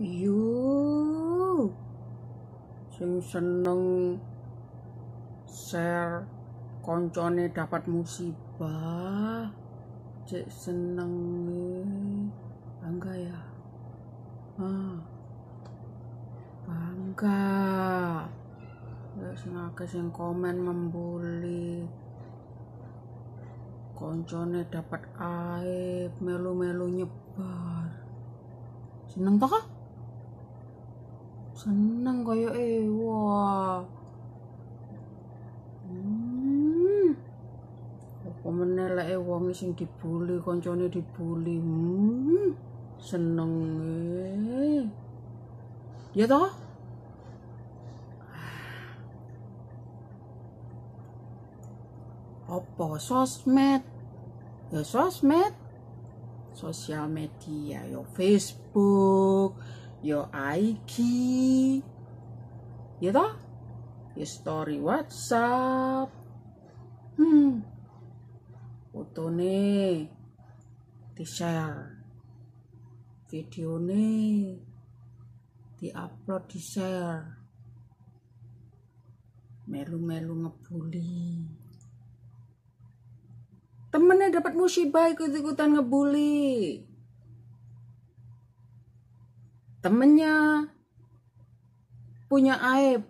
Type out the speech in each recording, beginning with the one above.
yuk, sing seneng share koncone dapat musibah cek seneng bangga ya ah bangga gak sing akeh sing komen membuli koncone dapat aib melu-melu nyebar seneng toh seneng kaya eh hmm apa menelek ewa eh, wong sing dibully koncone dibully hmm seneng eh ya toh apa sosmed ya sosmed sosial media ya Facebook your IG ya toh your story WhatsApp hmm foto nih di share video nih di upload di share melu-melu ngebully temennya dapat musibah ikut-ikutan ngebully temennya punya aib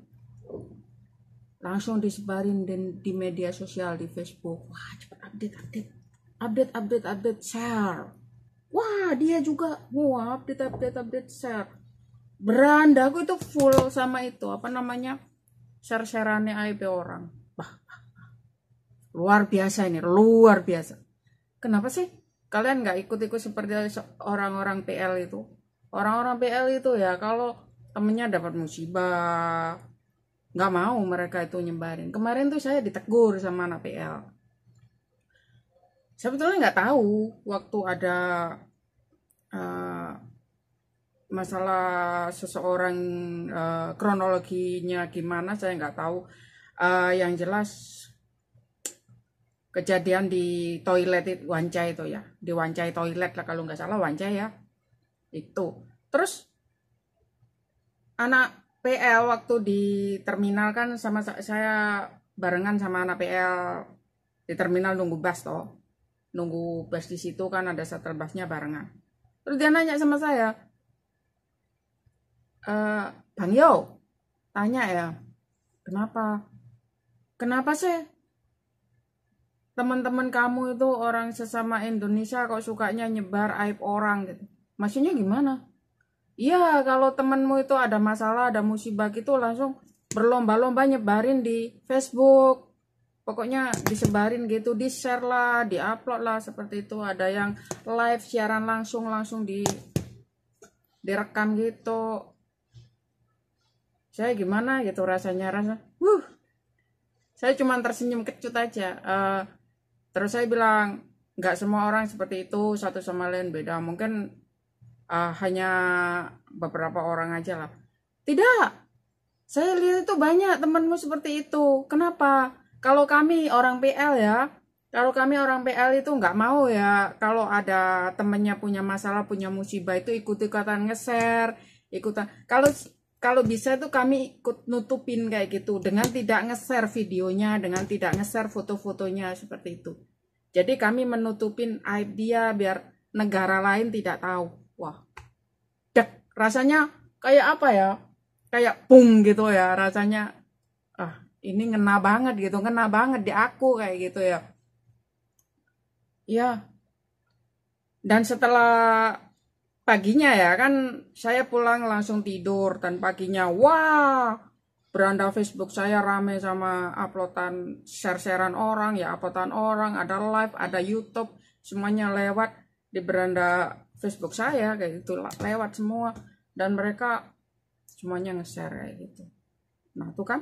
langsung disebarin dan di media sosial di Facebook wah cepet update update update update update share wah dia juga wah update update update share beranda aku itu full sama itu apa namanya share shareannya aib orang bah, bah, bah, luar biasa ini luar biasa kenapa sih kalian nggak ikut-ikut seperti orang-orang PL itu orang-orang PL itu ya kalau temennya dapat musibah nggak mau mereka itu nyebarin kemarin tuh saya ditegur sama anak PL sebetulnya nggak tahu waktu ada uh, masalah seseorang uh, kronologinya gimana saya nggak tahu uh, yang jelas kejadian di toilet Wancai itu ya di Wancai toilet lah kalau nggak salah Wancai ya itu terus anak PL waktu di terminal kan sama saya barengan sama anak PL di terminal nunggu bus toh nunggu bus di situ kan ada shuttle busnya barengan terus dia nanya sama saya e, Bang Yo tanya ya kenapa kenapa sih teman-teman kamu itu orang sesama Indonesia kok sukanya nyebar aib orang gitu maksudnya gimana Iya, kalau temenmu itu ada masalah, ada musibah gitu langsung berlomba-lomba nyebarin di Facebook. Pokoknya disebarin gitu, di-share lah, di-upload lah seperti itu. Ada yang live siaran langsung langsung di direkam gitu. Saya gimana gitu rasanya rasa. Wuh. Saya cuma tersenyum kecut aja. Uh, terus saya bilang, nggak semua orang seperti itu, satu sama lain beda. Mungkin uh, hanya beberapa orang aja lah. Tidak. Saya lihat itu banyak temanmu seperti itu. Kenapa? Kalau kami orang PL ya, kalau kami orang PL itu nggak mau ya. Kalau ada temennya punya masalah, punya musibah itu ikut-ikutan ngeser, ikutan. Kalau kalau bisa itu kami ikut nutupin kayak gitu dengan tidak ngeser videonya, dengan tidak ngeser foto-fotonya seperti itu. Jadi kami menutupin aib dia biar negara lain tidak tahu wah dek rasanya kayak apa ya kayak pung gitu ya rasanya ah ini ngena banget gitu ngena banget di aku kayak gitu ya ya dan setelah paginya ya kan saya pulang langsung tidur dan paginya wah beranda Facebook saya rame sama uploadan share-sharean orang ya uploadan orang ada live ada YouTube semuanya lewat di beranda Facebook saya kayak gitu lewat semua dan mereka semuanya nge-share kayak gitu. Nah, tuh kan.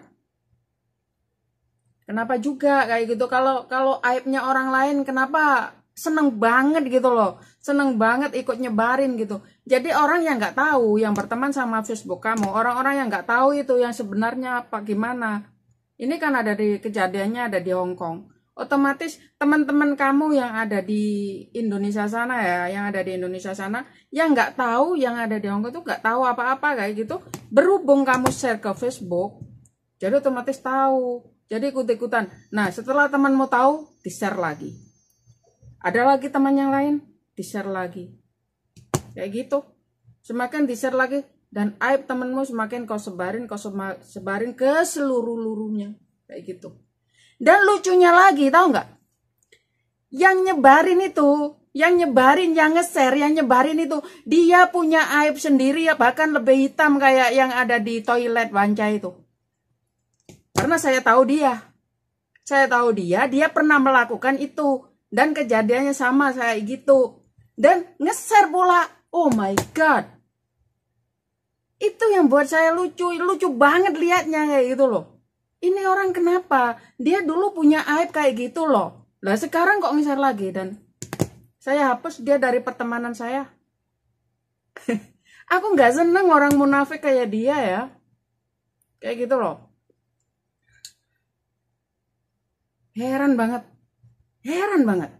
Kenapa juga kayak gitu kalau kalau aibnya orang lain kenapa seneng banget gitu loh seneng banget ikut nyebarin gitu jadi orang yang nggak tahu yang berteman sama Facebook kamu orang-orang yang nggak tahu itu yang sebenarnya apa gimana ini kan ada di kejadiannya ada di Hong Kong otomatis teman-teman kamu yang ada di Indonesia sana ya, yang ada di Indonesia sana, yang nggak tahu, yang ada di Hongkong itu nggak tahu apa-apa kayak gitu, berhubung kamu share ke Facebook, jadi otomatis tahu, jadi ikut-ikutan. Nah setelah temanmu tahu, di share lagi. Ada lagi teman yang lain, di share lagi. Kayak gitu. Semakin di share lagi, dan aib temanmu semakin kau sebarin, kau sebarin ke seluruh lurunya Kayak gitu. Dan lucunya lagi, tahu nggak? Yang nyebarin itu, yang nyebarin, yang nge-share, yang nyebarin itu, dia punya aib sendiri ya, bahkan lebih hitam kayak yang ada di toilet wanca itu. Karena saya tahu dia. Saya tahu dia, dia pernah melakukan itu. Dan kejadiannya sama saya gitu. Dan nge-share pula. Oh my God. Itu yang buat saya lucu. Lucu banget liatnya kayak gitu loh ini orang kenapa? Dia dulu punya aib kayak gitu loh. Lah sekarang kok ngisar lagi dan saya hapus dia dari pertemanan saya. Aku nggak seneng orang munafik kayak dia ya. Kayak gitu loh. Heran banget. Heran banget.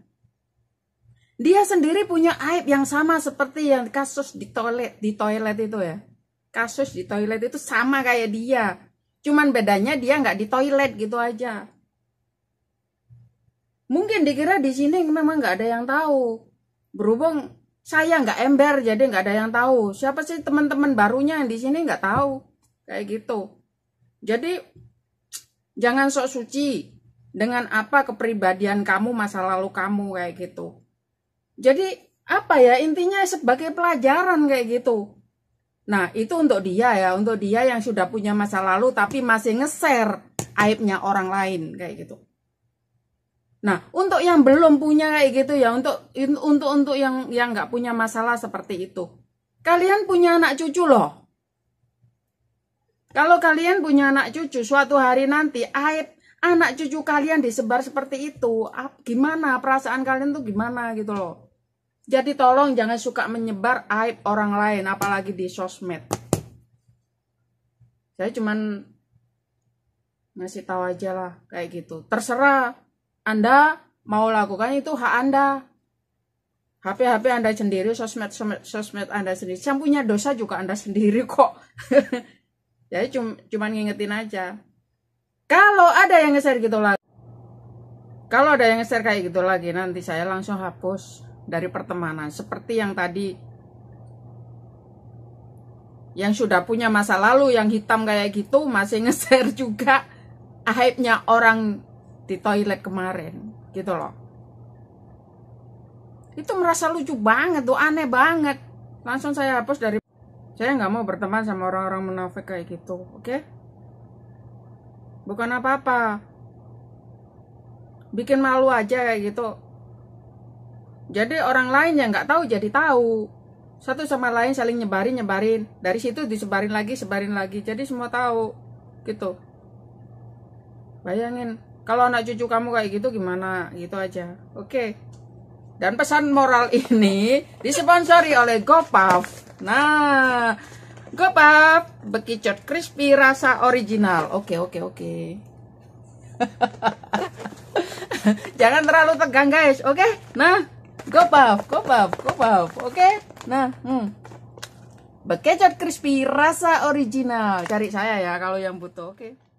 Dia sendiri punya aib yang sama seperti yang kasus di toilet, di toilet itu ya. Kasus di toilet itu sama kayak dia Cuman bedanya dia nggak di toilet gitu aja. Mungkin dikira di sini memang nggak ada yang tahu. Berhubung saya nggak ember jadi nggak ada yang tahu. Siapa sih teman-teman barunya yang di sini nggak tahu kayak gitu. Jadi jangan sok suci dengan apa kepribadian kamu masa lalu kamu kayak gitu. Jadi apa ya intinya sebagai pelajaran kayak gitu. Nah, itu untuk dia ya, untuk dia yang sudah punya masa lalu tapi masih ngeser aibnya orang lain kayak gitu. Nah, untuk yang belum punya kayak gitu ya, untuk untuk untuk yang yang nggak punya masalah seperti itu. Kalian punya anak cucu loh. Kalau kalian punya anak cucu, suatu hari nanti aib anak cucu kalian disebar seperti itu, gimana perasaan kalian tuh gimana gitu loh. Jadi tolong jangan suka menyebar aib orang lain, apalagi di sosmed. Saya cuman ngasih tahu aja lah kayak gitu. Terserah Anda mau lakukan itu hak Anda. HP-HP Anda sendiri, sosmed, sosmed, sosmed Anda sendiri. Yang punya dosa juga Anda sendiri kok. Jadi cuman, cuman ngingetin aja. Kalau ada yang nge-share gitu lagi. Kalau ada yang nge-share kayak gitu lagi, nanti saya langsung hapus dari pertemanan seperti yang tadi yang sudah punya masa lalu yang hitam kayak gitu masih ngeser juga akhirnya orang di toilet kemarin gitu loh itu merasa lucu banget tuh aneh banget langsung saya hapus dari saya nggak mau berteman sama orang-orang menafik kayak gitu oke okay? bukan apa-apa bikin malu aja kayak gitu jadi orang lain yang nggak tahu jadi tahu. Satu sama lain saling nyebarin nyebarin. Dari situ disebarin lagi, sebarin lagi. Jadi semua tahu gitu. Bayangin kalau anak cucu kamu kayak gitu gimana gitu aja. Oke. Dan pesan moral ini disponsori oleh GoPuff. Nah, GoPuff bekicot crispy rasa original. Oke, oke, oke. Jangan terlalu tegang guys, oke? Nah, puff, go puff, Oke. Okay? Nah, hmm. Bekecot crispy rasa original. Cari saya ya kalau yang butuh. Oke. Okay.